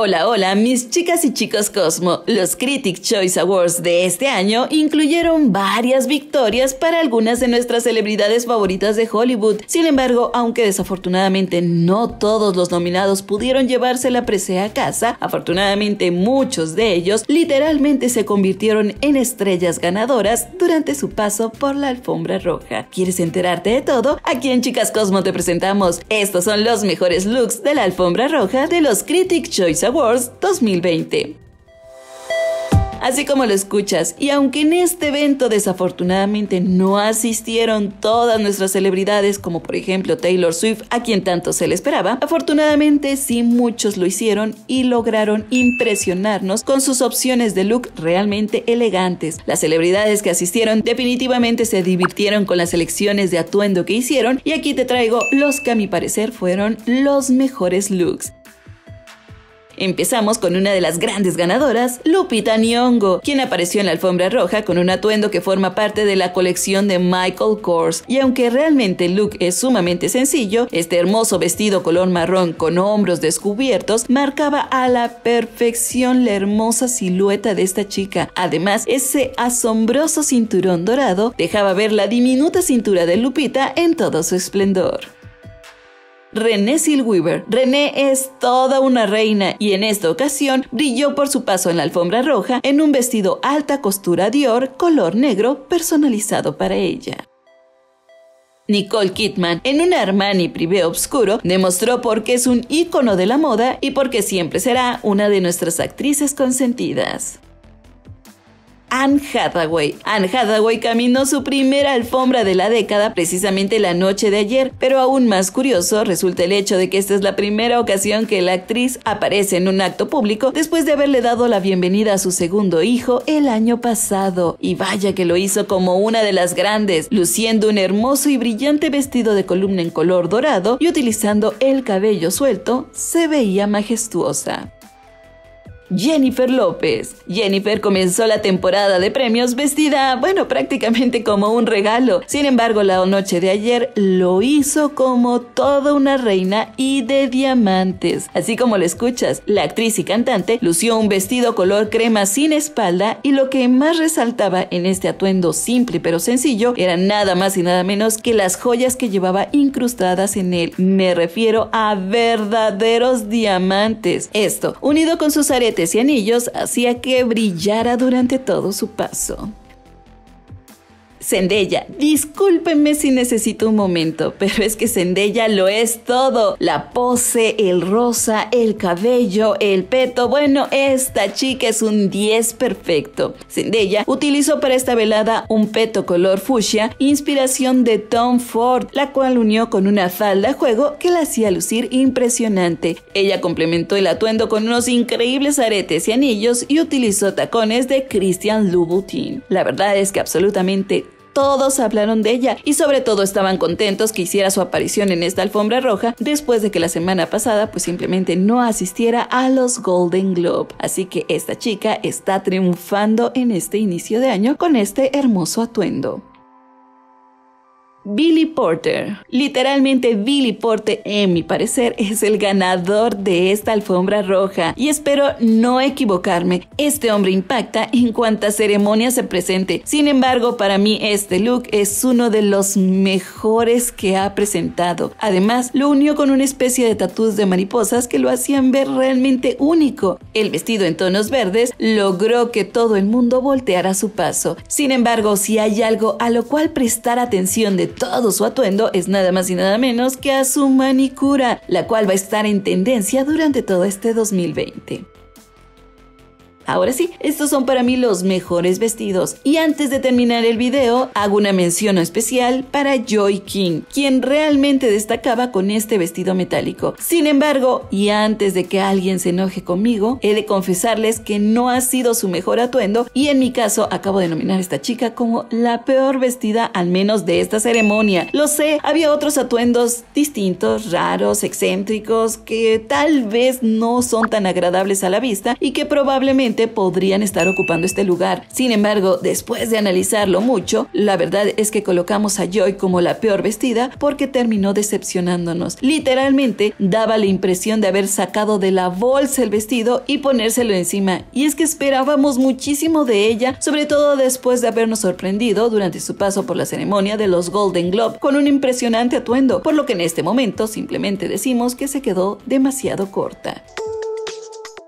Hola, hola, mis chicas y chicos Cosmo. Los Critic Choice Awards de este año incluyeron varias victorias para algunas de nuestras celebridades favoritas de Hollywood. Sin embargo, aunque desafortunadamente no todos los nominados pudieron llevarse la presea a casa, afortunadamente muchos de ellos literalmente se convirtieron en estrellas ganadoras durante su paso por la alfombra roja. ¿Quieres enterarte de todo? Aquí en Chicas Cosmo te presentamos. Estos son los mejores looks de la alfombra roja de los Critic Choice Awards Awards 2020. Así como lo escuchas, y aunque en este evento desafortunadamente no asistieron todas nuestras celebridades, como por ejemplo Taylor Swift, a quien tanto se le esperaba, afortunadamente sí muchos lo hicieron y lograron impresionarnos con sus opciones de look realmente elegantes. Las celebridades que asistieron definitivamente se divirtieron con las elecciones de atuendo que hicieron y aquí te traigo los que a mi parecer fueron los mejores looks. Empezamos con una de las grandes ganadoras, Lupita Nyong'o, quien apareció en la alfombra roja con un atuendo que forma parte de la colección de Michael Kors. Y aunque realmente el look es sumamente sencillo, este hermoso vestido color marrón con hombros descubiertos marcaba a la perfección la hermosa silueta de esta chica. Además, ese asombroso cinturón dorado dejaba ver la diminuta cintura de Lupita en todo su esplendor. René Silweaver. René es toda una reina y en esta ocasión brilló por su paso en la alfombra roja en un vestido alta costura Dior color negro personalizado para ella. Nicole Kidman, en un Armani privé obscuro, demostró por qué es un ícono de la moda y por qué siempre será una de nuestras actrices consentidas. Anne Hathaway. Anne Hathaway caminó su primera alfombra de la década precisamente la noche de ayer, pero aún más curioso resulta el hecho de que esta es la primera ocasión que la actriz aparece en un acto público después de haberle dado la bienvenida a su segundo hijo el año pasado. Y vaya que lo hizo como una de las grandes, luciendo un hermoso y brillante vestido de columna en color dorado y utilizando el cabello suelto, se veía majestuosa. Jennifer López. Jennifer comenzó la temporada de premios vestida, bueno, prácticamente como un regalo. Sin embargo, la noche de ayer lo hizo como toda una reina y de diamantes. Así como lo escuchas, la actriz y cantante lució un vestido color crema sin espalda y lo que más resaltaba en este atuendo simple pero sencillo era nada más y nada menos que las joyas que llevaba incrustadas en él. Me refiero a verdaderos diamantes. Esto, unido con sus aretes y anillos hacía que brillara durante todo su paso. Zendaya, discúlpenme si necesito un momento, pero es que Zendaya lo es todo. La pose, el rosa, el cabello, el peto. Bueno, esta chica es un 10 perfecto. Zendaya utilizó para esta velada un peto color fucsia, inspiración de Tom Ford, la cual unió con una falda juego que la hacía lucir impresionante. Ella complementó el atuendo con unos increíbles aretes y anillos y utilizó tacones de Christian Louboutin. La verdad es que absolutamente todos hablaron de ella y sobre todo estaban contentos que hiciera su aparición en esta alfombra roja después de que la semana pasada pues simplemente no asistiera a los Golden Globe. Así que esta chica está triunfando en este inicio de año con este hermoso atuendo. Billy Porter, literalmente Billy Porter, en mi parecer, es el ganador de esta alfombra roja y espero no equivocarme. Este hombre impacta en cuantas ceremonias se presente. Sin embargo, para mí este look es uno de los mejores que ha presentado. Además, lo unió con una especie de tatuajes de mariposas que lo hacían ver realmente único. El vestido en tonos verdes logró que todo el mundo volteara su paso. Sin embargo, si hay algo a lo cual prestar atención de todo su atuendo es nada más y nada menos que a su manicura, la cual va a estar en tendencia durante todo este 2020. Ahora sí, estos son para mí los mejores vestidos. Y antes de terminar el video, hago una mención especial para Joy King, quien realmente destacaba con este vestido metálico. Sin embargo, y antes de que alguien se enoje conmigo, he de confesarles que no ha sido su mejor atuendo y en mi caso acabo de nominar a esta chica como la peor vestida al menos de esta ceremonia. Lo sé, había otros atuendos distintos, raros, excéntricos, que tal vez no son tan agradables a la vista y que probablemente podrían estar ocupando este lugar. Sin embargo, después de analizarlo mucho, la verdad es que colocamos a Joy como la peor vestida porque terminó decepcionándonos. Literalmente daba la impresión de haber sacado de la bolsa el vestido y ponérselo encima. Y es que esperábamos muchísimo de ella, sobre todo después de habernos sorprendido durante su paso por la ceremonia de los Golden Globe con un impresionante atuendo, por lo que en este momento simplemente decimos que se quedó demasiado corta.